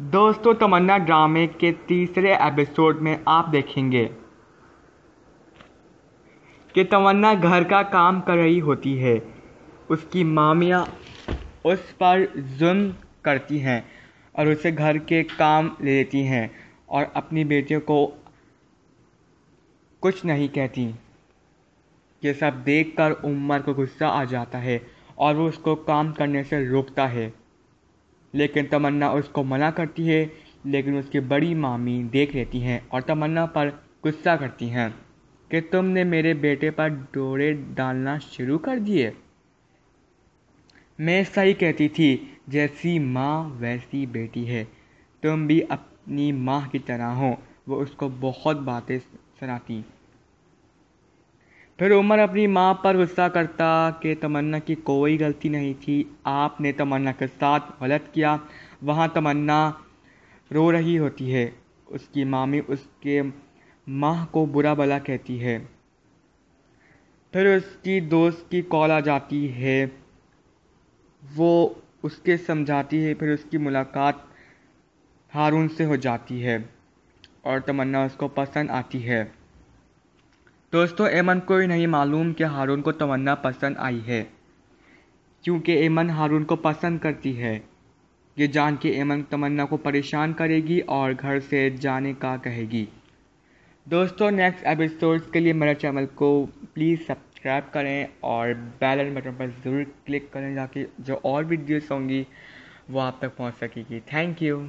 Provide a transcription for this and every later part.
दोस्तों तमन्ना ड्रामे के तीसरे एपिसोड में आप देखेंगे कि तमन्ना घर का काम कर रही होती है उसकी मामिया उस पर जुम करती हैं और उसे घर के काम ले लेती हैं और अपनी बेटियों को कुछ नहीं कहती ये सब देखकर उमर को गुस्सा आ जाता है और वो उसको काम करने से रोकता है लेकिन तमन्ना उसको मना करती है लेकिन उसकी बड़ी मामी देख लेती हैं और तमन्ना पर गुस्सा करती हैं कि तुमने मेरे बेटे पर डोरे डालना शुरू कर दिए मैं सही कहती थी जैसी माँ वैसी बेटी है तुम भी अपनी माँ की तरह हो वो उसको बहुत बातें सुनाती फिर उमर अपनी माँ पर गुस्सा करता कि तमन्ना की कोई गलती नहीं थी आपने तमन्ना के साथ गलत किया वहाँ तमन्ना रो रही होती है उसकी मामी उसके माँ को बुरा भला कहती है फिर उसकी दोस्त की कॉल आ जाती है वो उसके समझाती है फिर उसकी मुलाकात हारून से हो जाती है और तमन्ना उसको पसंद आती है दोस्तों एमन को ही नहीं मालूम कि हारून को तमन्ना पसंद आई है क्योंकि एमन हारून को पसंद करती है ये जान के एमन तमन्ना को परेशान करेगी और घर से जाने का कहेगी दोस्तों नेक्स्ट एपिसोड्स के लिए मेरे चैनल को प्लीज़ सब्सक्राइब करें और बेल बटन पर ज़रूर क्लिक करें ताकि जो और वीडियोस होंगी वो आप तक पहुंच सकेगी थैंक यू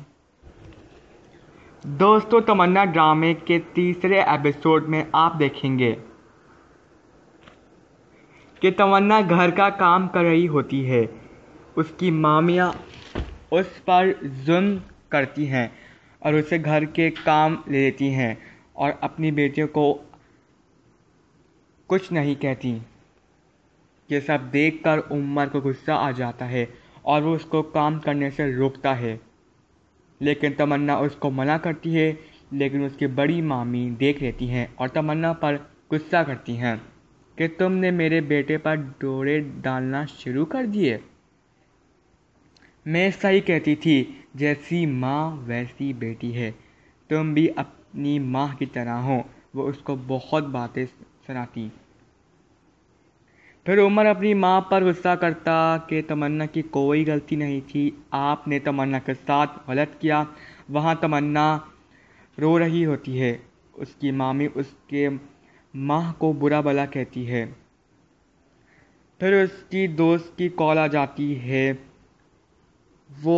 दोस्तों तमन्ना ड्रामे के तीसरे एपिसोड में आप देखेंगे कि तमन्ना घर का काम कर रही होती है उसकी मामिया उस पर जुम करती हैं और उसे घर के काम ले लेती हैं और अपनी बेटियों को कुछ नहीं कहती ये सब देखकर उमर को गुस्सा आ जाता है और वो उसको काम करने से रोकता है लेकिन तमन्ना उसको मना करती है लेकिन उसकी बड़ी मामी देख लेती हैं और तमन्ना पर गुस्सा करती हैं कि तुमने मेरे बेटे पर डोरे डालना शुरू कर दिए मैं सही कहती थी जैसी माँ वैसी बेटी है तुम भी अपनी माँ की तरह हो वो उसको बहुत बातें सुनाती फिर उमर अपनी माँ पर गुस्सा करता कि तमन्ना की कोई गलती नहीं थी आपने तमन्ना के साथ गलत किया वहाँ तमन्ना रो रही होती है उसकी मामी उसके माँ को बुरा भला कहती है फिर उसकी दोस्त की कॉल आ जाती है वो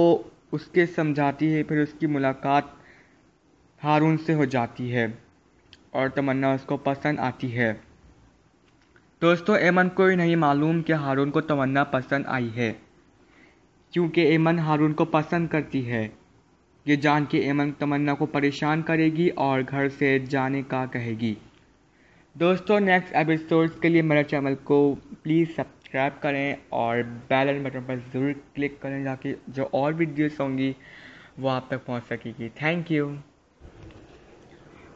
उसके समझाती है फिर उसकी मुलाकात हारून से हो जाती है और तमन्ना उसको पसंद आती है दोस्तों एमन को ही नहीं मालूम कि हारून को तमन्ना पसंद आई है क्योंकि एमन हारून को पसंद करती है ये जान के एमन तमन्ना को परेशान करेगी और घर से जाने का कहेगी दोस्तों नेक्स्ट एपिसोड्स के लिए मेरे चैनल को प्लीज़ सब्सक्राइब करें और बेल बटन पर ज़रूर क्लिक करें ताकि जो और वीडियोस होंगी वो आप तक पहुंच सकेगी थैंक यू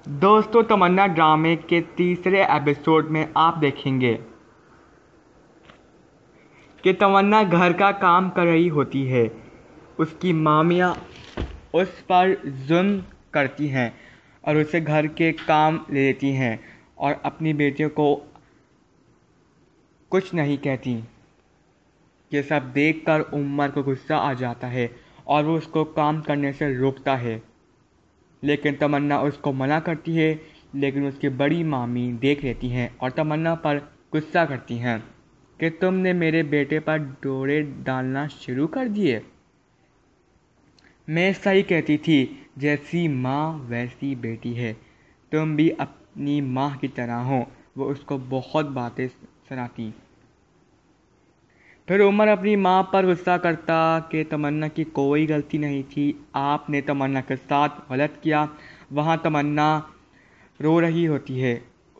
दोस्तों तमन्ना ड्रामे के तीसरे एपिसोड में आप देखेंगे कि तमन्ना घर का काम कर रही होती है उसकी मामिया उस पर जुम करती हैं और उसे घर के काम ले लेती हैं और अपनी बेटियों को कुछ नहीं कहती ये सब देखकर उमर को गुस्सा आ जाता है और वो उसको काम करने से रोकता है लेकिन तमन्ना उसको मना करती है लेकिन उसकी बड़ी मामी देख लेती हैं और तमन्ना पर गुस्सा करती हैं कि तुमने मेरे बेटे पर डोरे डालना शुरू कर दिए मैं सही कहती थी जैसी माँ वैसी बेटी है तुम भी अपनी माँ की तरह हो वो उसको बहुत बातें सुनाती फिर उमर अपनी माँ पर गुस्सा करता कि तमन्ना की कोई गलती नहीं थी आपने तमन्ना के साथ गलत किया वहाँ तमन्ना रो रही होती है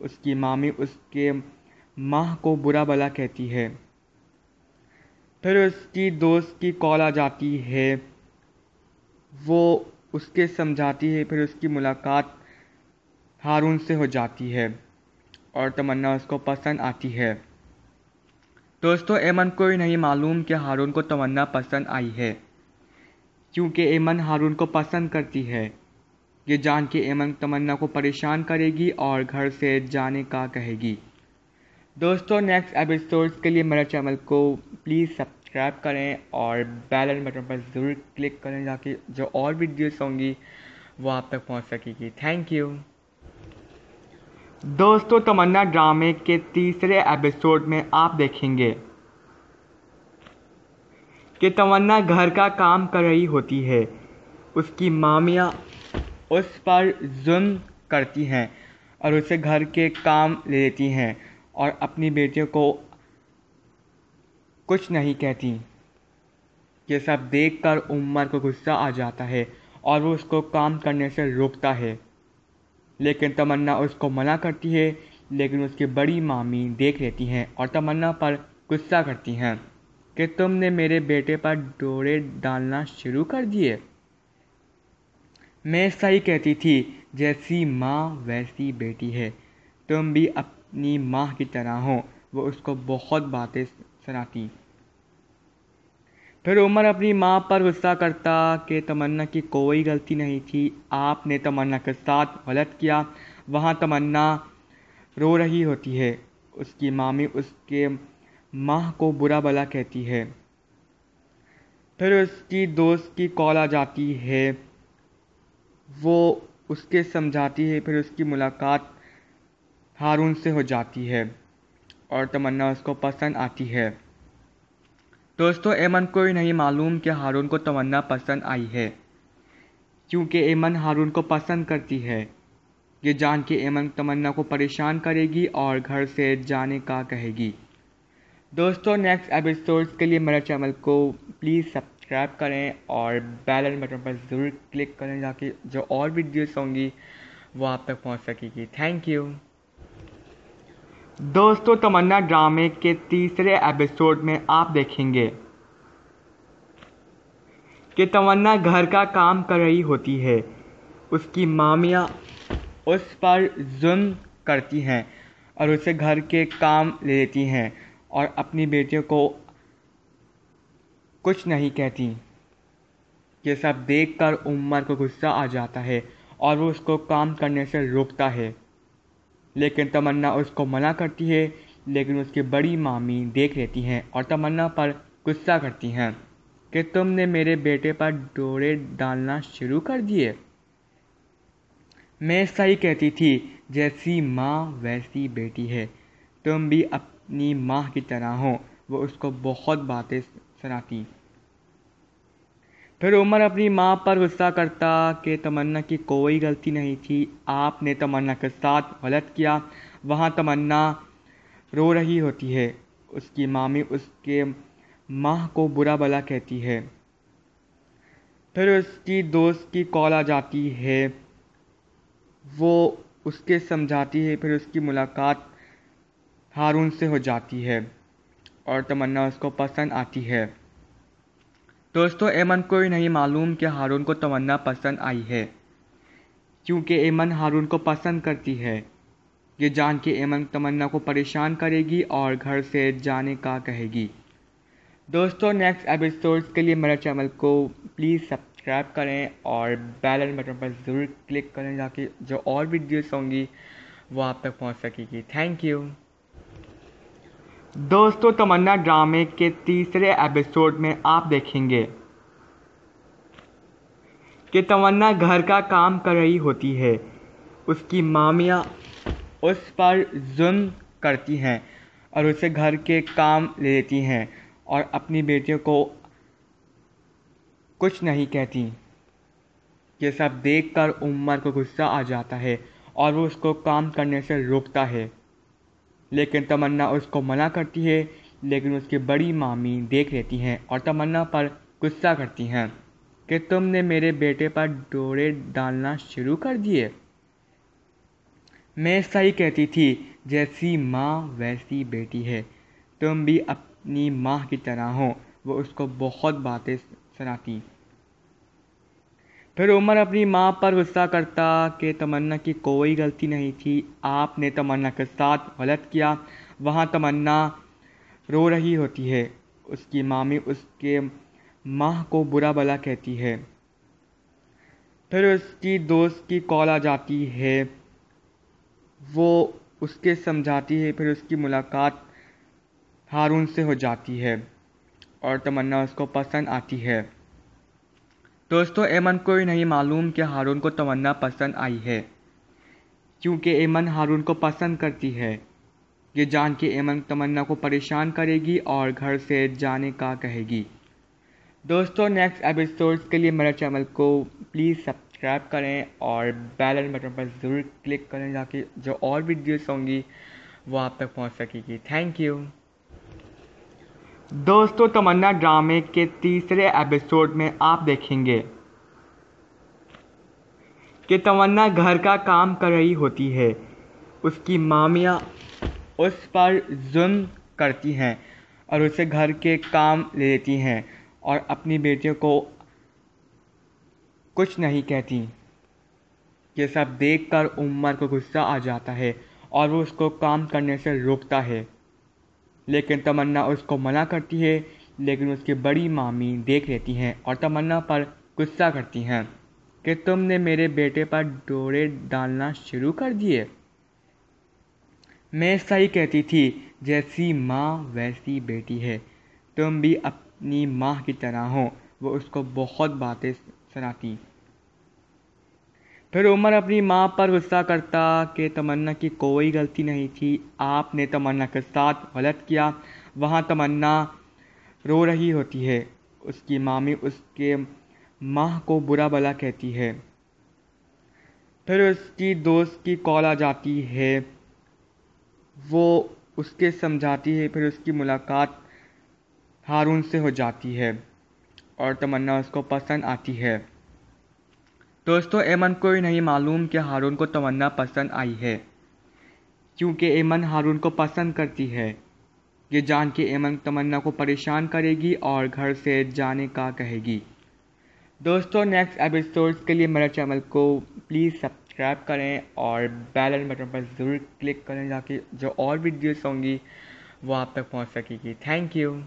उसकी मामी उसके माँ को बुरा भला कहती है फिर उसकी दोस्त की कॉल आ जाती है वो उसके समझाती है फिर उसकी मुलाकात हारून से हो जाती है और तमन्ना उसको पसंद आती है दोस्तों एमन को ही नहीं मालूम कि हारून को तमन्ना पसंद आई है क्योंकि एमन हारून को पसंद करती है ये जान के एमन तमन्ना को परेशान करेगी और घर से जाने का कहेगी दोस्तों नेक्स्ट एपिसोड्स के लिए मेरे चैनल को प्लीज़ सब्सक्राइब करें और बेल बटन पर ज़रूर क्लिक करें ताकि जो और वीडियोस होंगी वो आप तक पहुंच सकेगी थैंक यू दोस्तों तमन्ना ड्रामे के तीसरे एपिसोड में आप देखेंगे कि तमन्ना घर का काम कर रही होती है उसकी मामिया उस पर जुल्म करती हैं और उसे घर के काम ले लेती हैं और अपनी बेटियों को कुछ नहीं कहती ये सब देखकर उमर को गुस्सा आ जाता है और वो उसको काम करने से रोकता है लेकिन तमन्ना उसको मना करती है लेकिन उसकी बड़ी मामी देख लेती हैं और तमन्ना पर गुस्सा करती हैं कि तुमने मेरे बेटे पर डोरे डालना शुरू कर दिए मैं सही कहती थी जैसी माँ वैसी बेटी है तुम भी अपनी माँ की तरह हो वो उसको बहुत बातें सुनाती फिर उमर अपनी माँ पर गुस्सा करता कि तमन्ना की कोई गलती नहीं थी आपने तमन्ना के साथ गलत किया वहाँ तमन्ना रो रही होती है उसकी मामी उसके माँ को बुरा भला कहती है फिर उसकी दोस्त की कॉल आ जाती है वो उसके समझाती है फिर उसकी मुलाकात हारून से हो जाती है और तमन्ना उसको पसंद आती है दोस्तों एमन को ही नहीं मालूम कि हारून को तमन्ना पसंद आई है क्योंकि एमन हारून को पसंद करती है ये जान के एमन तमन्ना को परेशान करेगी और घर से जाने का कहेगी दोस्तों नेक्स्ट एपिसोड्स के लिए मेरे चैनल को प्लीज़ सब्सक्राइब करें और बेल बटन पर ज़रूर क्लिक करें ताकि जो और वीडियोस होंगी वो आप तक पहुंच सकेगी थैंक यू दोस्तों तमन्ना ड्रामे के तीसरे एपिसोड में आप देखेंगे कि तमन्ना घर का काम कर रही होती है उसकी मामिया उस पर जुम करती हैं और उसे घर के काम ले लेती हैं और अपनी बेटियों को कुछ नहीं कहती ये सब देखकर उमर को गुस्सा आ जाता है और वो उसको काम करने से रोकता है लेकिन तमन्ना उसको मना करती है लेकिन उसकी बड़ी मामी देख लेती हैं और तमन्ना पर गुस्सा करती हैं कि तुमने मेरे बेटे पर डोरे डालना शुरू कर दिए मैं सही कहती थी जैसी माँ वैसी बेटी है तुम भी अपनी माँ की तरह हो वो उसको बहुत बातें सुनाती फिर उमर अपनी माँ पर गुस्सा करता कि तमन्ना की कोई गलती नहीं थी आपने तमन्ना के साथ गलत किया वहाँ तमन्ना रो रही होती है उसकी मामी उसके माँ को बुरा भला कहती है फिर उसकी दोस्त की कॉल आ जाती है वो उसके समझाती है फिर उसकी मुलाकात हारून से हो जाती है और तमन्ना उसको पसंद आती है दोस्तों एमन को ही नहीं मालूम कि हारून को तमन्ना पसंद आई है क्योंकि एमन हारून को पसंद करती है ये जान के एमन तमन्ना को परेशान करेगी और घर से जाने का कहेगी दोस्तों नेक्स्ट एपिसोड के लिए मेरे चैनल को प्लीज़ सब्सक्राइब करें और बेल बटन पर ज़रूर क्लिक करें ताकि जो और वीडियोस होंगी वो आप तक पहुंच सकेगी थैंक यू दोस्तों तमन्ना ड्रामे के तीसरे एपिसोड में आप देखेंगे कि तमन्ना घर का काम कर रही होती है उसकी मामिया उस पर जुम करती हैं और उसे घर के काम ले लेती हैं और अपनी बेटियों को कुछ नहीं कहती ये सब देखकर उमर को गुस्सा आ जाता है और वो उसको काम करने से रोकता है लेकिन तमन्ना उसको मना करती है लेकिन उसकी बड़ी मामी देख लेती हैं और तमन्ना पर गुस्सा करती हैं कि तुमने मेरे बेटे पर डोरे डालना शुरू कर दिए मैं सही कहती थी जैसी माँ वैसी बेटी है तुम भी अपनी माँ की तरह हो वो उसको बहुत बातें सुनाती फिर उमर अपनी माँ पर गुस्सा करता कि तमन्ना की कोई गलती नहीं थी आपने तमन्ना के साथ गलत किया वहाँ तमन्ना रो रही होती है उसकी मामी उसके माँ को बुरा भला कहती है फिर उसकी दोस्त की कॉल आ जाती है वो उसके समझाती है फिर उसकी मुलाकात हारून से हो जाती है और तमन्ना उसको पसंद आती है दोस्तों एमन को ही नहीं मालूम कि हारून को तमन्ना पसंद आई है क्योंकि एमन हारून को पसंद करती है ये जान के एमन तमन्ना को परेशान करेगी और घर से जाने का कहेगी दोस्तों नेक्स्ट एपिसोड्स के लिए मेरे चैनल को प्लीज़ सब्सक्राइब करें और बेल बटन पर ज़रूर क्लिक करें ताकि जो और वीडियोस होंगी वो आप तक पहुंच सकेगी थैंक यू दोस्तों तमन्ना ड्रामे के तीसरे एपिसोड में आप देखेंगे कि तमन्ना घर का काम कर रही होती है उसकी मामिया उस पर जुम करती हैं और उसे घर के काम लेती हैं और अपनी बेटियों को कुछ नहीं कहती ये सब देखकर उमर को गुस्सा आ जाता है और वो उसको काम करने से रोकता है लेकिन तमन्ना उसको मना करती है लेकिन उसकी बड़ी मामी देख लेती हैं और तमन्ना पर गुस्सा करती हैं कि तुमने मेरे बेटे पर डोरे डालना शुरू कर दिए मैं सही कहती थी जैसी माँ वैसी बेटी है तुम भी अपनी माँ की तरह हो वो उसको बहुत बातें सुनाती फिर उमर अपनी माँ पर गुस्सा करता कि तमन्ना की कोई गलती नहीं थी आपने तमन्ना के साथ गलत किया वहाँ तमन्ना रो रही होती है उसकी मामी उसके माँ को बुरा भला कहती है फिर उसकी दोस्त की कॉल आ जाती है वो उसके समझाती है फिर उसकी मुलाकात हारून से हो जाती है और तमन्ना उसको पसंद आती है दोस्तों एमन को ही नहीं मालूम कि हारून को तमन्ना पसंद आई है क्योंकि एमन हारून को पसंद करती है ये जान के एमन तमन्ना को परेशान करेगी और घर से जाने का कहेगी दोस्तों नेक्स्ट एपिसोड्स के लिए मेरे चैनल को प्लीज़ सब्सक्राइब करें और बेल बटन पर ज़रूर क्लिक करें ताकि जो और वीडियोस होंगी वो आप तक पहुंच सकेगी थैंक यू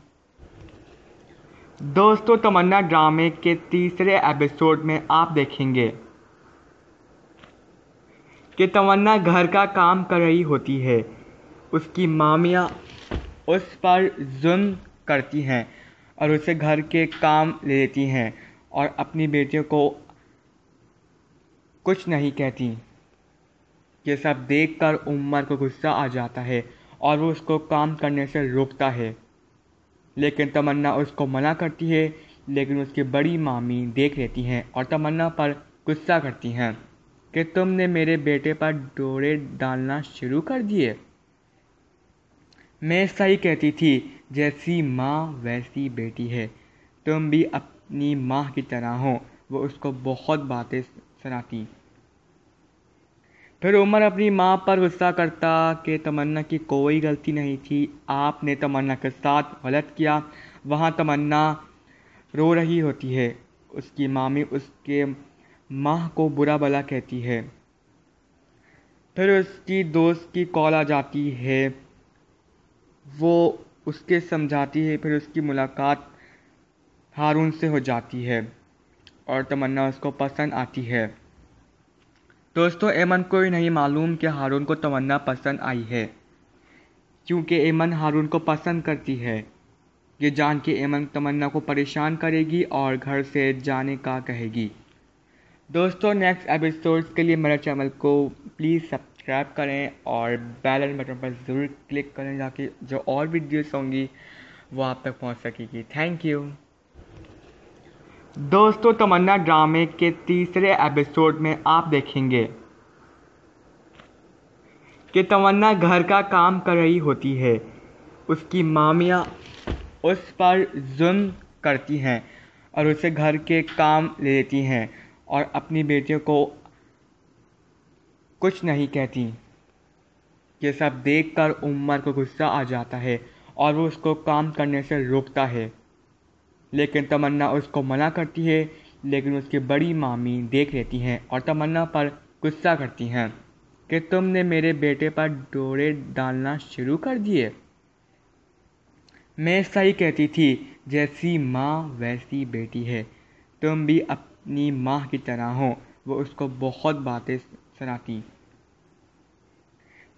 दोस्तों तमन्ना ड्रामे के तीसरे एपिसोड में आप देखेंगे कि तमन्ना घर का काम कर रही होती है उसकी मामिया उस पर जुम करती हैं और उसे घर के काम ले लेती हैं और अपनी बेटियों को कुछ नहीं कहती ये सब देखकर उमर को गुस्सा आ जाता है और वो उसको काम करने से रोकता है लेकिन तमन्ना उसको मना करती है लेकिन उसकी बड़ी मामी देख लेती हैं और तमन्ना पर गुस्सा करती हैं कि तुमने मेरे बेटे पर डोरे डालना शुरू कर दिए मैं सही कहती थी जैसी माँ वैसी बेटी है तुम भी अपनी माँ की तरह हो वो उसको बहुत बातें सुनाती फिर उमर अपनी माँ पर गुस्सा करता कि तमन्ना की कोई गलती नहीं थी आपने तमन्ना के साथ गलत किया वहाँ तमन्ना रो रही होती है उसकी मामी उसके माँ को बुरा भला कहती है फिर उसकी दोस्त की कॉल आ जाती है वो उसके समझाती है फिर उसकी मुलाकात हारून से हो जाती है और तमन्ना उसको पसंद आती है दोस्तों एमन को ही नहीं मालूम कि हारून को तमन्ना पसंद आई है क्योंकि एमन हारून को पसंद करती है ये जान के एमन तमन्ना को परेशान करेगी और घर से जाने का कहेगी दोस्तों नेक्स्ट एपिसोड्स के लिए मेरे चैनल को प्लीज़ सब्सक्राइब करें और बेल बटन पर ज़रूर क्लिक करें ताकि जो और वीडियोस होंगी वो आप तक पहुंच सकेगी थैंक यू दोस्तों तमन्ना ड्रामे के तीसरे एपिसोड में आप देखेंगे कि तमन्ना घर का काम कर रही होती है उसकी मामिया उस पर जुल्म करती हैं और उसे घर के काम ले लेती हैं और अपनी बेटियों को कुछ नहीं कहती ये सब देखकर उमर को गुस्सा आ जाता है और वो उसको काम करने से रोकता है लेकिन तमन्ना उसको मना करती है लेकिन उसकी बड़ी मामी देख लेती हैं और तमन्ना पर गुस्सा करती हैं कि तुमने मेरे बेटे पर डोरे डालना शुरू कर दिए मैं सही कहती थी जैसी माँ वैसी बेटी है तुम भी अपनी माँ की तरह हो वो उसको बहुत बातें सुनाती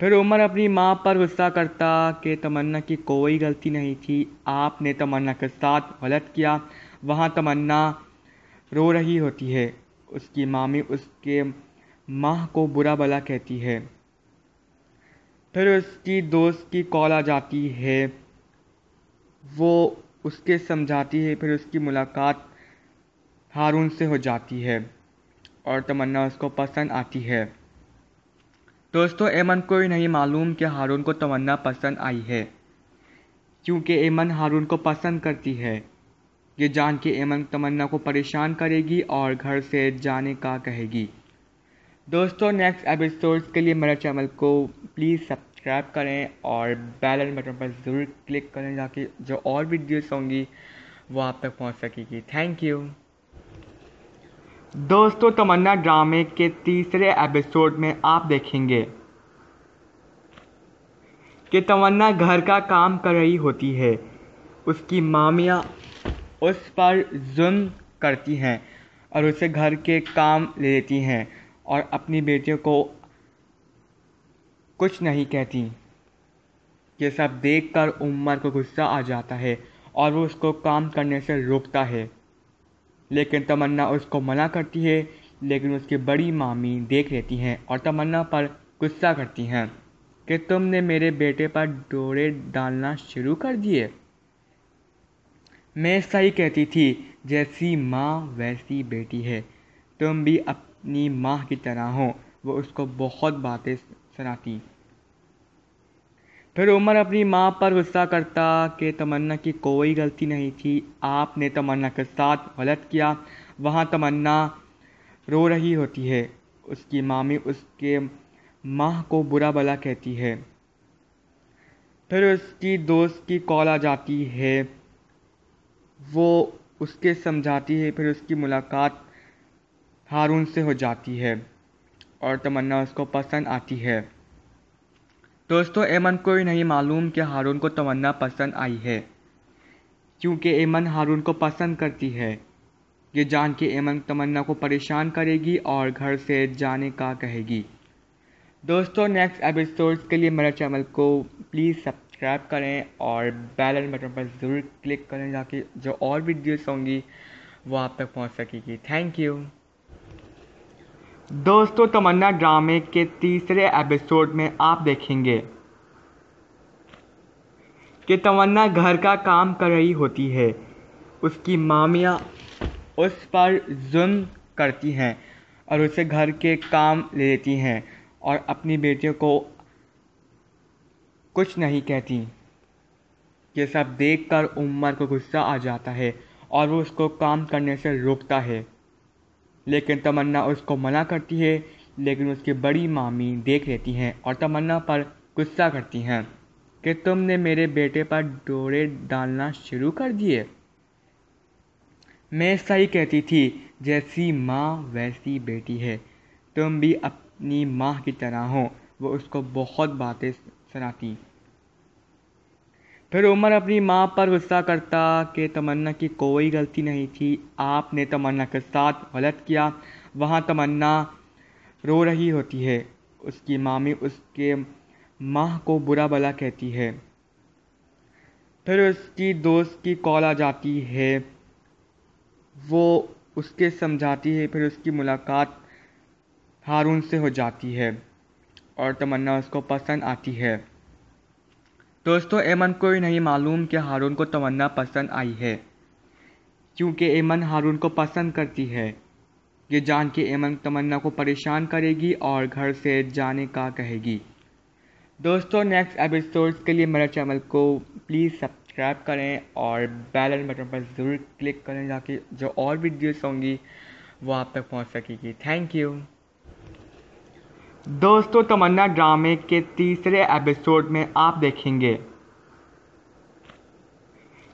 फिर उमर अपनी माँ पर गुस्सा करता कि तमन्ना की कोई गलती नहीं थी आपने तमन्ना के साथ गलत किया वहाँ तमन्ना रो रही होती है उसकी मामी उसके माँ को बुरा भला कहती है फिर उसकी दोस्त की कॉल आ जाती है वो उसके समझाती है फिर उसकी मुलाकात हारून से हो जाती है और तमन्ना उसको पसंद आती है दोस्तों एमन को ही नहीं मालूम कि हारून को तमन्ना पसंद आई है क्योंकि एमन हारून को पसंद करती है ये जान के एमन तमन्ना को परेशान करेगी और घर से जाने का कहेगी दोस्तों नेक्स्ट एपिसोड्स के लिए मेरे चैनल को प्लीज़ सब्सक्राइब करें और बेल बटन पर ज़रूर क्लिक करें ताकि जो और वीडियोस होंगी वो आप तक पहुंच सकेगी थैंक यू दोस्तों तमन्ना ड्रामे के तीसरे एपिसोड में आप देखेंगे कि तमन्ना घर का काम कर रही होती है उसकी मामिया उस पर जुम करती हैं और उसे घर के काम ले लेती हैं और अपनी बेटियों को कुछ नहीं कहती ये सब देखकर उमर को गुस्सा आ जाता है और वो उसको काम करने से रोकता है लेकिन तमन्ना उसको मना करती है लेकिन उसकी बड़ी मामी देख लेती हैं और तमन्ना पर गुस्सा करती हैं कि तुमने मेरे बेटे पर डोरे डालना शुरू कर दिए मैं सही कहती थी जैसी माँ वैसी बेटी है तुम भी अपनी माँ की तरह हो वो उसको बहुत बातें सुनाती फिर उमर अपनी माँ पर गुस्सा करता कि तमन्ना की कोई गलती नहीं थी आपने तमन्ना के साथ गलत किया वहाँ तमन्ना रो रही होती है उसकी मामी उसके माँ को बुरा भला कहती है फिर उसकी दोस्त की कॉल आ जाती है वो उसके समझाती है फिर उसकी मुलाकात हारून से हो जाती है और तमन्ना उसको पसंद आती है दोस्तों एमन को ही नहीं मालूम कि हारून को तमन्ना पसंद आई है क्योंकि एमन हारून को पसंद करती है ये जान के एमन तमन्ना को परेशान करेगी और घर से जाने का कहेगी दोस्तों नेक्स्ट एपिसोड के लिए मेरे चैनल को प्लीज़ सब्सक्राइब करें और बेल बटन पर ज़रूर क्लिक करें ताकि जो और वीडियोस होंगी वो आप तक पहुंच सकेगी थैंक यू दोस्तों तमन्ना ड्रामे के तीसरे एपिसोड में आप देखेंगे कि तमन्ना घर का काम कर रही होती है उसकी मामिया उस पर जुम करती हैं और उसे घर के काम ले लेती हैं और अपनी बेटियों को कुछ नहीं कहती ये सब देखकर उमर को गुस्सा आ जाता है और वो उसको काम करने से रोकता है लेकिन तमन्ना उसको मना करती है लेकिन उसकी बड़ी मामी देख लेती हैं और तमन्ना पर गुस्सा करती हैं कि तुमने मेरे बेटे पर डोरे डालना शुरू कर दिए मैं सही कहती थी जैसी माँ वैसी बेटी है तुम भी अपनी माँ की तरह हो वो उसको बहुत बातें सुनाती फिर उमर अपनी माँ पर गुस्सा करता कि तमन्ना की कोई गलती नहीं थी आपने तमन्ना के साथ गलत किया वहाँ तमन्ना रो रही होती है उसकी मामी उसके माँ को बुरा भला कहती है फिर उसकी दोस्त की कॉल आ जाती है वो उसके समझाती है फिर उसकी मुलाकात हारून से हो जाती है और तमन्ना उसको पसंद आती है दोस्तों एमन को ही नहीं मालूम कि हारून को तमन्ना पसंद आई है क्योंकि एमन हारून को पसंद करती है ये जान के एमन तमन्ना को परेशान करेगी और घर से जाने का कहेगी दोस्तों नेक्स्ट एपिसोड्स के लिए मेरे चैनल को प्लीज़ सब्सक्राइब करें और बेल बटन पर ज़रूर क्लिक करें ताकि जो और वीडियोस होंगी वो आप तक पहुंच सकेगी थैंक यू दोस्तों तमन्ना ड्रामे के तीसरे एपिसोड में आप देखेंगे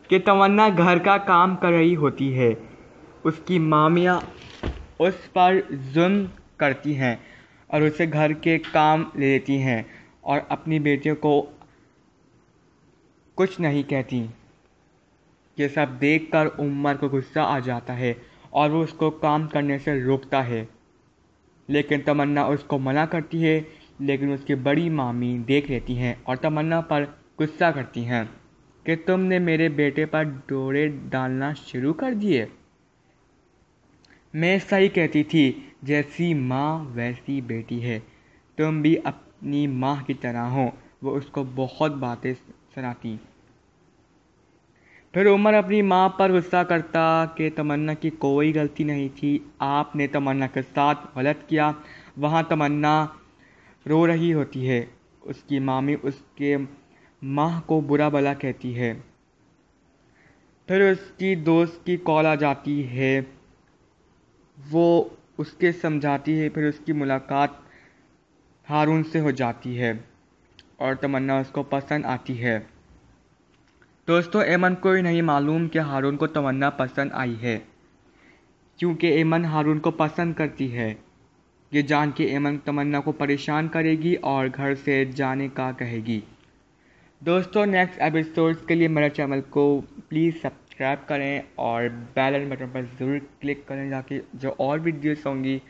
कि तमन्ना घर का काम कर रही होती है उसकी मामिया उस पर जुम करती हैं और उसे घर के काम ले लेती हैं और अपनी बेटियों को कुछ नहीं कहती ये सब देखकर उमर को गुस्सा आ जाता है और वो उसको काम करने से रोकता है लेकिन तमन्ना उसको मना करती है लेकिन उसकी बड़ी मामी देख लेती हैं और तमन्ना पर गुस्सा करती हैं कि तुमने मेरे बेटे पर डोरे डालना शुरू कर दिए मैं सही कहती थी जैसी माँ वैसी बेटी है तुम भी अपनी माँ की तरह हो वो उसको बहुत बातें सुनाती फिर उमर अपनी माँ पर गुस्सा करता कि तमन्ना की कोई गलती नहीं थी आपने तमन्ना के साथ गलत किया वहाँ तमन्ना रो रही होती है उसकी मामी उसके माँ को बुरा भला कहती है फिर उसकी दोस्त की कॉल आ जाती है वो उसके समझाती है फिर उसकी मुलाकात हारून से हो जाती है और तमन्ना उसको पसंद आती है दोस्तों एमन को ही नहीं मालूम कि हारून को तमन्ना पसंद आई है क्योंकि एमन हारून को पसंद करती है ये जान के एमन तमन्ना को परेशान करेगी और घर से जाने का कहेगी दोस्तों नेक्स्ट एपिसोड्स के लिए मेरे चैनल को प्लीज़ सब्सक्राइब करें और बेल बटन पर ज़रूर क्लिक करें ताकि जो और वीडियोस होंगी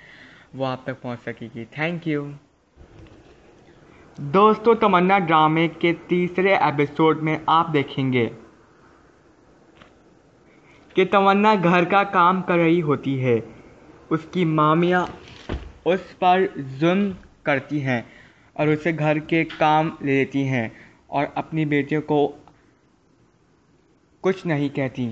वो आप तक पहुंच सकेगी थैंक यू दोस्तों तमन्ना ड्रामे के तीसरे एपिसोड में आप देखेंगे कि तमन्ना घर का काम कर रही होती है उसकी मामिया उस पर जुम करती हैं और उसे घर के काम ले लेती हैं और अपनी बेटियों को कुछ नहीं कहती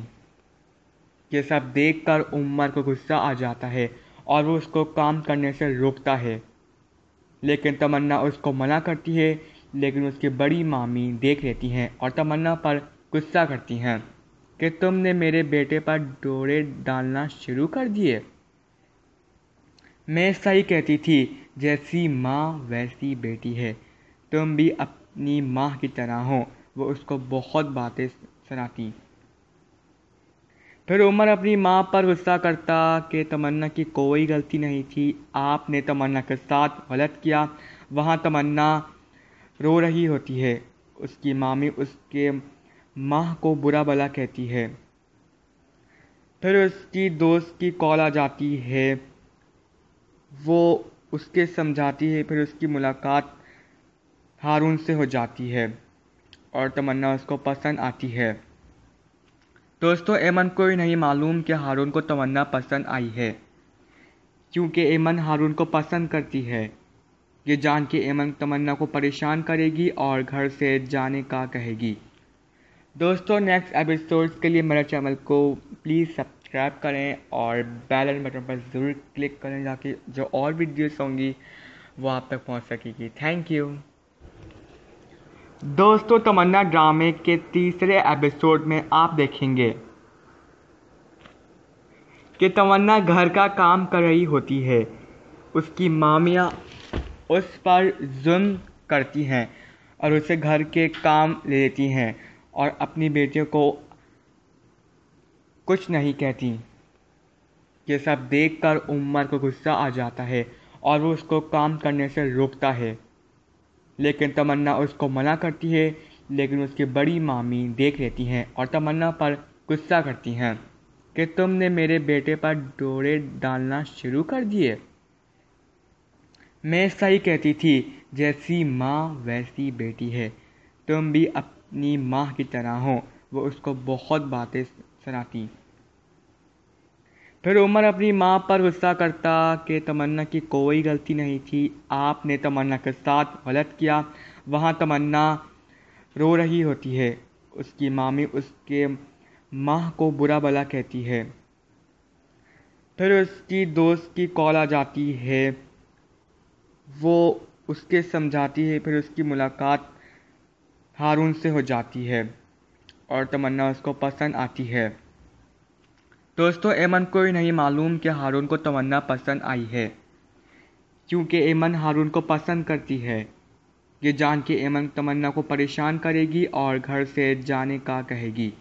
ये सब देखकर उमर को गुस्सा आ जाता है और वो उसको काम करने से रोकता है लेकिन तमन्ना उसको मना करती है लेकिन उसकी बड़ी मामी देख लेती हैं और तमन्ना पर गुस्सा करती हैं कि तुमने मेरे बेटे पर डोरे डालना शुरू कर दिए मैं सही कहती थी जैसी माँ वैसी बेटी है तुम भी अपनी माँ की तरह हो वो उसको बहुत बातें सुनाती फिर उमर अपनी माँ पर गुस्सा करता कि तमन्ना की कोई गलती नहीं थी आपने तमन्ना के साथ गलत किया वहाँ तमन्ना रो रही होती है उसकी मामी उसके माँ को बुरा भला कहती है फिर उसकी दोस्त की कॉल आ जाती है वो उसके समझाती है फिर उसकी मुलाकात हारून से हो जाती है और तमन्ना उसको पसंद आती है दोस्तों एमन को ही नहीं मालूम कि हारून को तमन्ना पसंद आई है क्योंकि एमन हारून को पसंद करती है ये जान के एमन तमन्ना को परेशान करेगी और घर से जाने का कहेगी दोस्तों नेक्स्ट एपिसोड्स के लिए मेरे चैनल को प्लीज़ सब्सक्राइब करें और बेल बटन पर ज़रूर क्लिक करें ताकि जो और वीडियोस होंगी वो आप तक पहुंच सकेगी थैंक यू दोस्तों तमन्ना ड्रामे के तीसरे एपिसोड में आप देखेंगे कि तमन्ना घर का काम कर रही होती है उसकी मामिया उस पर जुम करती हैं और उसे घर के काम ले लेती हैं और अपनी बेटियों को कुछ नहीं कहती ये सब देखकर उमर को गुस्सा आ जाता है और वो उसको काम करने से रोकता है लेकिन तमन्ना उसको मना करती है लेकिन उसकी बड़ी मामी देख लेती हैं और तमन्ना पर गुस्सा करती हैं कि तुमने मेरे बेटे पर डोरे डालना शुरू कर दिए मैं सही कहती थी जैसी माँ वैसी बेटी है तुम भी अपनी माँ की तरह हो वो उसको बहुत बातें सुनाती फिर उमर अपनी माँ पर गुस्सा करता कि तमन्ना की कोई गलती नहीं थी आपने तमन्ना के साथ गलत किया वहाँ तमन्ना रो रही होती है उसकी मामी उसके माँ को बुरा भला कहती है फिर उसकी दोस्त की कॉल आ जाती है वो उसके समझाती है फिर उसकी मुलाकात हारून से हो जाती है और तमन्ना उसको पसंद आती है दोस्तों एमन को ही नहीं मालूम कि हारून को तमन्ना पसंद आई है क्योंकि एमन हारून को पसंद करती है ये जान के एमन तमन्ना को परेशान करेगी और घर से जाने का कहेगी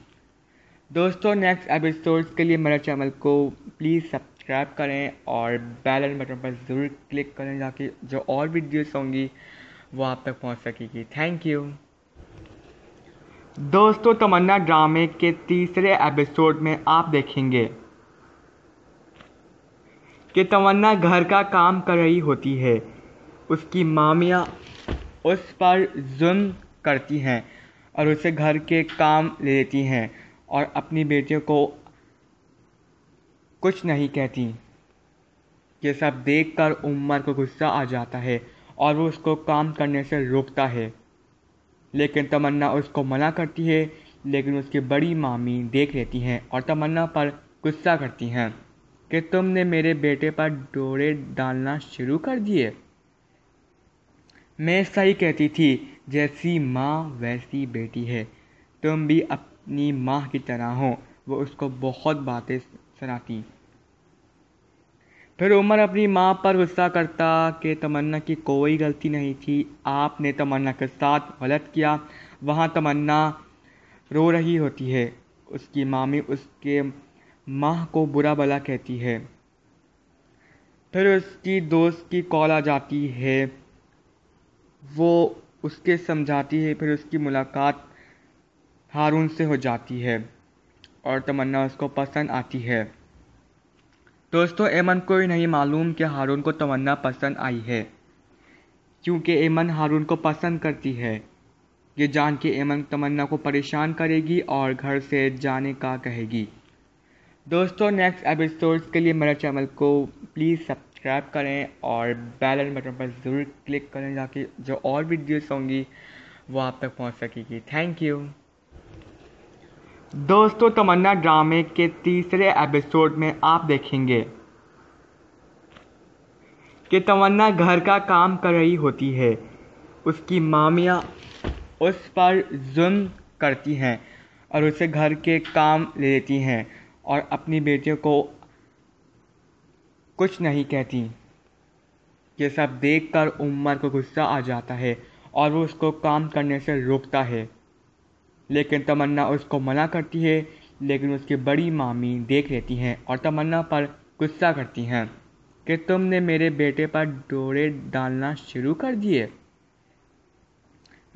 दोस्तों नेक्स्ट एपिसोड्स के लिए मेरे चैनल को प्लीज़ सब्सक्राइब करें और बेल बटन पर ज़रूर क्लिक करें ताकि जो और वीडियोस होंगी वो आप तक पहुंच सकेगी थैंक यू दोस्तों तमन्ना ड्रामे के तीसरे एपिसोड में आप देखेंगे कि तमन्ना घर का काम कर रही होती है उसकी मामिया उस पर जुम करती हैं और उसे घर के काम ले लेती हैं और अपनी बेटियों को कुछ नहीं कहती ये सब देखकर उमर को गुस्सा आ जाता है और वो उसको काम करने से रोकता है लेकिन तमन्ना उसको मना करती है लेकिन उसकी बड़ी मामी देख लेती हैं और तमन्ना पर गुस्सा करती हैं कि तुमने मेरे बेटे पर डोरे डालना शुरू कर दिए मैं सही कहती थी जैसी माँ वैसी बेटी है तुम भी अपनी माँ की तरह हो वो उसको बहुत बातें सुनाती फिर उमर अपनी माँ पर गुस्सा करता कि तमन्ना की कोई गलती नहीं थी आपने तमन्ना के साथ गलत किया वहाँ तमन्ना रो रही होती है उसकी मामी उसके माँ को बुरा भला कहती है फिर उसकी दोस्त की कॉल आ जाती है वो उसके समझाती है फिर उसकी मुलाकात हारून से हो जाती है और तमन्ना उसको पसंद आती है दोस्तों एमन को ही नहीं मालूम कि हारून को तमन्ना पसंद आई है क्योंकि एमन हारून को पसंद करती है ये जान के एमन तमन्ना को परेशान करेगी और घर से जाने का कहेगी दोस्तों नेक्स्ट एपिसोड के लिए मेरे चैनल को प्लीज़ सब्सक्राइब करें और बेल बटन पर ज़रूर क्लिक करें ताकि जो और वीडियोस होंगी वो आप तक पहुंच सकेगी थैंक यू दोस्तों तमन्ना ड्रामे के तीसरे एपिसोड में आप देखेंगे कि तमन्ना घर का काम कर रही होती है उसकी मामिया उस पर जुम करती हैं और उसे घर के काम ले लेती हैं और अपनी बेटियों को कुछ नहीं कहती ये सब देखकर उमर को गुस्सा आ जाता है और वो उसको काम करने से रोकता है लेकिन तमन्ना उसको मना करती है लेकिन उसकी बड़ी मामी देख लेती हैं और तमन्ना पर गुस्सा करती हैं कि तुमने मेरे बेटे पर डोरे डालना शुरू कर दिए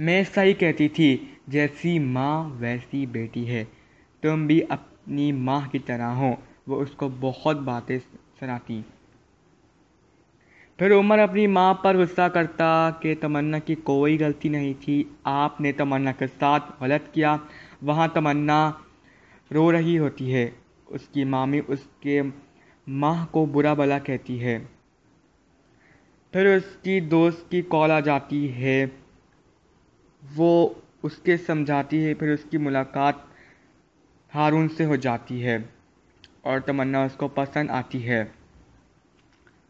मैं सही कहती थी जैसी माँ वैसी बेटी है तुम भी अपनी माँ की तरह हो वो उसको बहुत बातें सुनाती फिर उमर अपनी माँ पर गुस्सा करता कि तमन्ना की कोई गलती नहीं थी आपने तमन्ना के साथ गलत किया वहाँ तमन्ना रो रही होती है उसकी मामी उसके माँ को बुरा भला कहती है फिर उसकी दोस्त की कॉल आ जाती है वो उसके समझाती है फिर उसकी मुलाकात हारून से हो जाती है और तमन्ना उसको पसंद आती है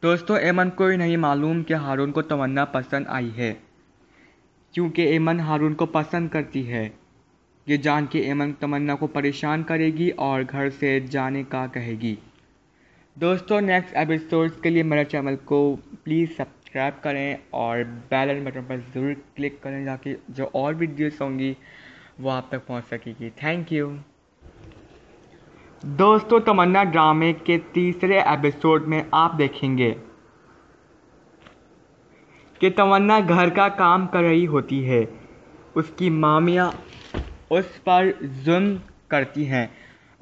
दोस्तों एमन को भी नहीं मालूम कि हारून को तमन्ना पसंद आई है क्योंकि एमन हारून को पसंद करती है ये जान के एमन तमन्ना को परेशान करेगी और घर से जाने का कहेगी दोस्तों नेक्स्ट एपिसोड्स के लिए मेरे चैनल को प्लीज़ सब्सक्राइब करें और बेल बटन पर ज़रूर क्लिक करें ताकि जो और वीडियोस होंगी वो आप तक पहुंच सकेगी थैंक यू दोस्तों तमन्ना ड्रामे के तीसरे एपिसोड में आप देखेंगे कि तमन्ना घर का काम कर रही होती है उसकी मामिया उस पर जुम करती हैं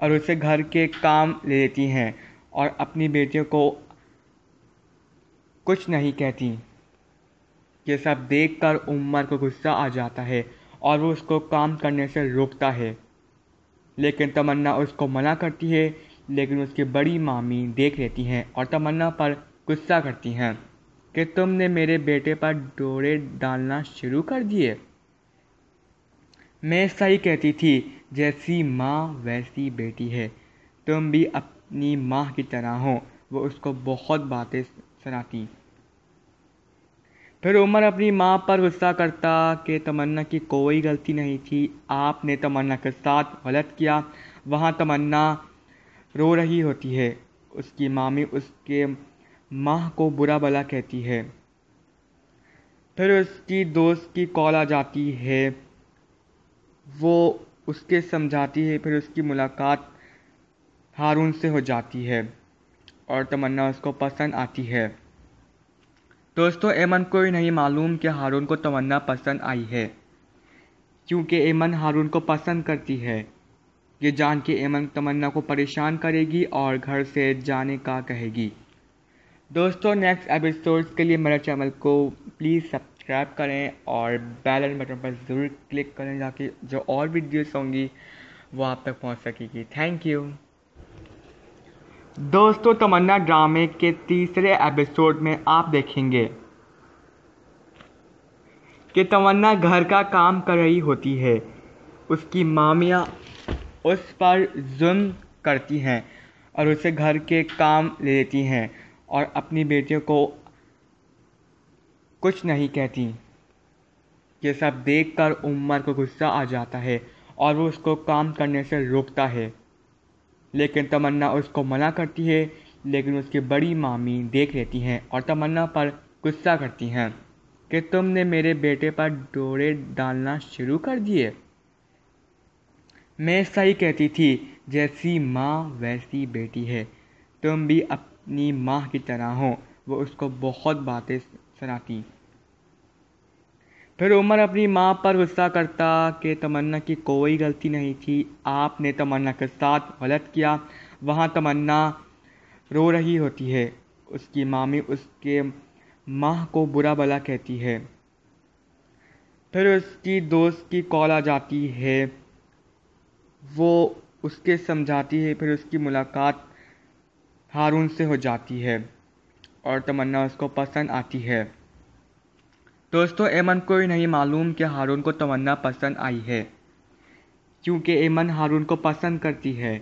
और उसे घर के काम ले लेती हैं और अपनी बेटियों को कुछ नहीं कहती ये सब देखकर उमर को गुस्सा आ जाता है और वो उसको काम करने से रोकता है लेकिन तमन्ना उसको मना करती है लेकिन उसकी बड़ी मामी देख लेती हैं और तमन्ना पर गुस्सा करती हैं कि तुमने मेरे बेटे पर डोरे डालना शुरू कर दिए मैं सही कहती थी जैसी माँ वैसी बेटी है तुम भी अपनी माँ की तरह हो वो उसको बहुत बातें सुनाती फिर उमर अपनी माँ पर गुस्सा करता कि तमन्ना की कोई गलती नहीं थी आपने तमन्ना के साथ गलत किया वहाँ तमन्ना रो रही होती है उसकी मामी उसके माँ को बुरा भला कहती है फिर उसकी दोस्त की कॉल आ जाती है वो उसके समझाती है फिर उसकी मुलाकात हारून से हो जाती है और तमन्ना उसको पसंद आती है दोस्तों एमन को ही नहीं मालूम कि हारून को तमन्ना पसंद आई है क्योंकि एमन हारून को पसंद करती है ये जान के एमन तमन्ना को परेशान करेगी और घर से जाने का कहेगी दोस्तों नेक्स्ट एपिसोड्स के लिए मेरे चैनल को प्लीज़ सब्सक्राइब करें और बेल बटन पर ज़रूर क्लिक करें ताकि जो और वीडियोस होंगी वो आप तक पहुंच सकेगी थैंक यू दोस्तों तमन्ना ड्रामे के तीसरे एपिसोड में आप देखेंगे कि तमन्ना घर का काम कर रही होती है उसकी मामिया उस पर जुम करती हैं और उसे घर के काम ले लेती हैं और अपनी बेटियों को कुछ नहीं कहती ये सब देखकर उमर को गुस्सा आ जाता है और वो उसको काम करने से रोकता है लेकिन तमन्ना उसको मना करती है लेकिन उसकी बड़ी मामी देख लेती हैं और तमन्ना पर गुस्सा करती हैं कि तुमने मेरे बेटे पर डोरे डालना शुरू कर दिए मैं सही कहती थी जैसी माँ वैसी बेटी है तुम भी अपनी माँ की तरह हो वो उसको बहुत बातें सुनाती फिर उमर अपनी माँ पर गुस्सा करता कि तमन्ना की कोई गलती नहीं थी आपने तमन्ना के साथ गलत किया वहाँ तमन्ना रो रही होती है उसकी मामी उसके माँ को बुरा भला कहती है फिर उसकी दोस्त की कॉल आ जाती है वो उसके समझाती है फिर उसकी मुलाकात हारून से हो जाती है और तमन्ना उसको पसंद आती है दोस्तों एमन को ही नहीं मालूम कि हारून को तमन्ना पसंद आई है क्योंकि एमन हारून को पसंद करती है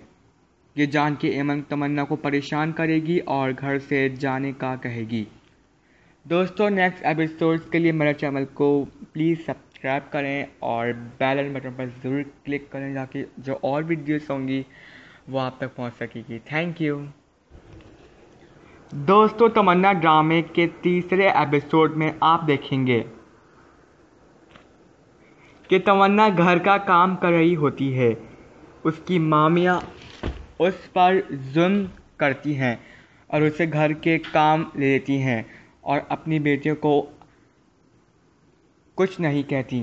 ये जान के एमन तमन्ना को परेशान करेगी और घर से जाने का कहेगी दोस्तों नेक्स्ट एपिसोड्स के लिए मेरे चैनल को प्लीज़ सब्सक्राइब करें और बेल बटन पर ज़रूर क्लिक करें ताकि जो और वीडियोस होंगी वो आप तक पहुंच सकेगी थैंक यू दोस्तों तमन्ना ड्रामे के तीसरे एपिसोड में आप देखेंगे कि तमन्ना घर का काम कर रही होती है उसकी मामिया उस पर जुल्म करती हैं और उसे घर के काम ले लेती हैं और अपनी बेटियों को कुछ नहीं कहती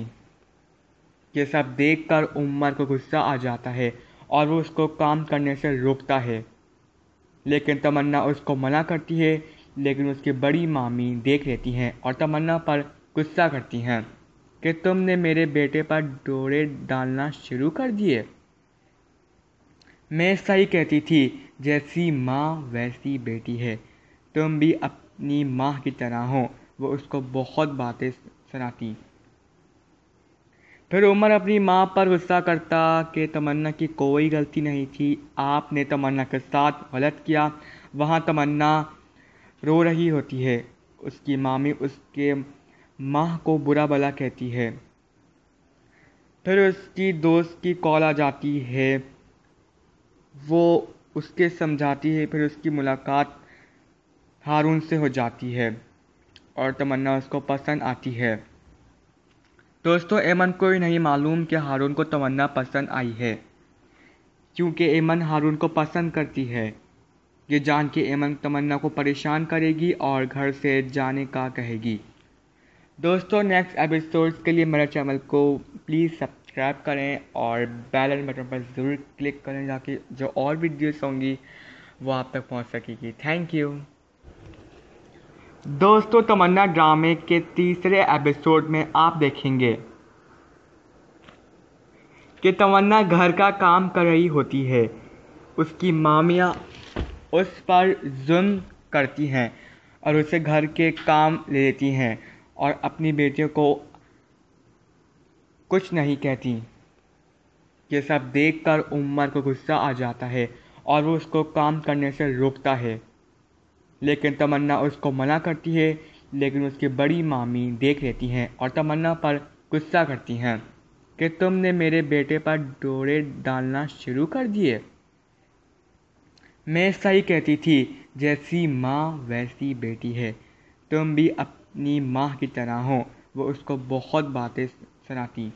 ये सब देखकर उमर को गुस्सा आ जाता है और वो उसको काम करने से रोकता है लेकिन तमन्ना उसको मना करती है लेकिन उसकी बड़ी मामी देख लेती हैं और तमन्ना पर गुस्सा करती हैं कि तुमने मेरे बेटे पर डोरे डालना शुरू कर दिए मैं सही कहती थी जैसी माँ वैसी बेटी है तुम भी अपनी माँ की तरह हो वो उसको बहुत बातें सुनाती फिर उमर अपनी माँ पर गुस्सा करता कि तमन्ना की कोई गलती नहीं थी आपने तमन्ना के साथ गलत किया वहाँ तमन्ना रो रही होती है उसकी मामी उसके माँ को बुरा भला कहती है फिर उसकी दोस्त की कॉल आ जाती है वो उसके समझाती है फिर उसकी मुलाकात हारून से हो जाती है और तमन्ना उसको पसंद आती है दोस्तों एमन को ही नहीं मालूम कि हारून को तमन्ना पसंद आई है क्योंकि एमन हारून को पसंद करती है ये जान के एमन तमन्ना को परेशान करेगी और घर से जाने का कहेगी दोस्तों नेक्स्ट एपिसोड्स के लिए मेरे चैनल को प्लीज़ सब्सक्राइब करें और बेल बटन पर ज़रूर क्लिक करें ताकि जो और वीडियोस होंगी वो आप तक पहुंच सकेगी थैंक यू दोस्तों तमन्ना ड्रामे के तीसरे एपिसोड में आप देखेंगे कि तमन्ना घर का काम कर रही होती है उसकी मामिया उस पर जुम करती हैं और उसे घर के काम ले लेती हैं और अपनी बेटियों को कुछ नहीं कहती ये सब देखकर उमर को गुस्सा आ जाता है और वो उसको काम करने से रोकता है लेकिन तमन्ना उसको मना करती है लेकिन उसकी बड़ी मामी देख लेती हैं और तमन्ना पर गुस्सा करती हैं कि तुमने मेरे बेटे पर डोरे डालना शुरू कर दिए मैं सही कहती थी जैसी माँ वैसी बेटी है तुम भी अपनी माँ की तरह हो वो उसको बहुत बातें सुनाती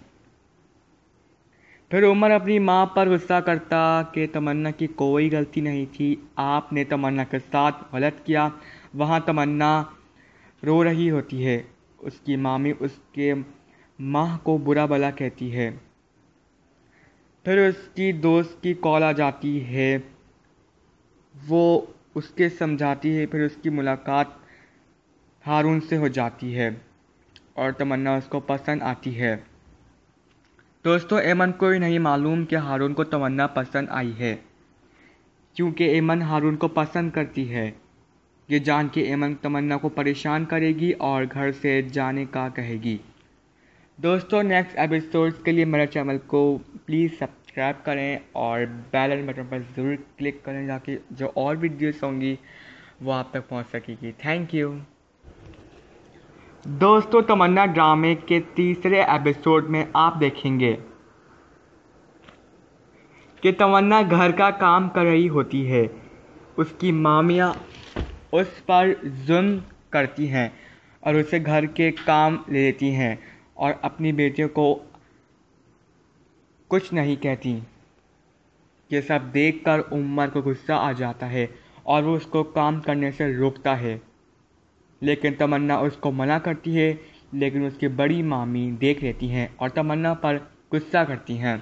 फिर उमर अपनी माँ पर गुस्सा करता कि तमन्ना की कोई गलती नहीं थी आपने तमन्ना के साथ गलत किया वहाँ तमन्ना रो रही होती है उसकी मामी उसके माँ को बुरा भला कहती है फिर उसकी दोस्त की कॉल आ जाती है वो उसके समझाती है फिर उसकी मुलाकात हारून से हो जाती है और तमन्ना उसको पसंद आती है दोस्तों एमन को ही नहीं मालूम कि हारून को तमन्ना पसंद आई है क्योंकि एमन हारून को पसंद करती है ये जान के एमन तमन्ना को परेशान करेगी और घर से जाने का कहेगी दोस्तों नेक्स्ट एपिसोड्स के लिए मेरे चैनल को प्लीज़ सब्सक्राइब करें और बेल बटन पर ज़रूर क्लिक करें ताकि जो और वीडियोस होंगी वो आप तक पहुंच सकेगी थैंक यू दोस्तों तमन्ना ड्रामे के तीसरे एपिसोड में आप देखेंगे कि तमन्ना घर का काम कर रही होती है उसकी मामिया उस पर जुम करती हैं और उसे घर के काम ले लेती हैं और अपनी बेटियों को कुछ नहीं कहती ये सब देखकर उमर को गुस्सा आ जाता है और वो उसको काम करने से रोकता है लेकिन तमन्ना उसको मना करती है लेकिन उसकी बड़ी मामी देख लेती हैं और तमन्ना पर गुस्सा करती हैं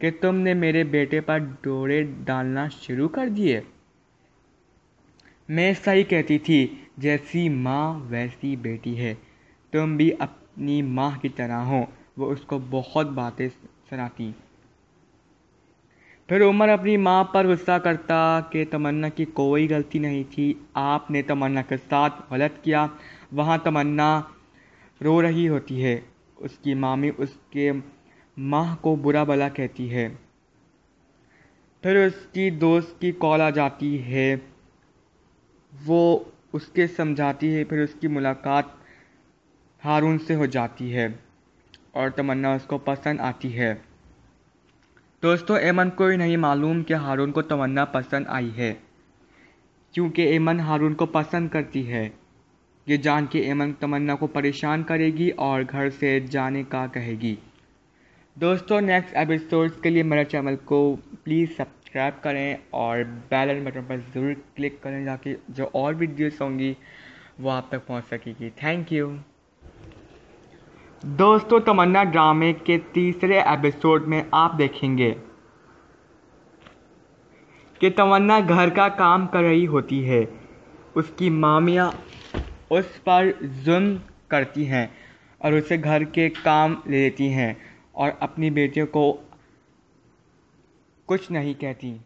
कि तुमने मेरे बेटे पर डोरे डालना शुरू कर दिए मैं सही कहती थी जैसी माँ वैसी बेटी है तुम भी अपनी माँ की तरह हो वो उसको बहुत बातें सुनाती फिर उमर अपनी माँ पर गुस्सा करता कि तमन्ना की कोई गलती नहीं थी आपने तमन्ना के साथ गलत किया वहाँ तमन्ना रो रही होती है उसकी मामी उसके माँ को बुरा भला कहती है फिर उसकी दोस्त की कॉल आ जाती है वो उसके समझाती है फिर उसकी मुलाकात हारून से हो जाती है और तमन्ना उसको पसंद आती है दोस्तों एमन को ही नहीं मालूम कि हारून को तमन्ना पसंद आई है क्योंकि एमन हारून को पसंद करती है ये जान के एमन तमन्ना को परेशान करेगी और घर से जाने का कहेगी दोस्तों नेक्स्ट एपिसोड्स के लिए मेरे चैनल को प्लीज़ सब्सक्राइब करें और बेल बटन पर ज़रूर क्लिक करें ताकि जो और वीडियोस होंगी वो आप तक पहुंच सकेगी थैंक यू दोस्तों तमन्ना ड्रामे के तीसरे एपिसोड में आप देखेंगे कि तमन्ना घर का काम कर रही होती है उसकी मामिया उस पर जुम करती हैं और उसे घर के काम ले लेती हैं और अपनी बेटियों को कुछ नहीं कहती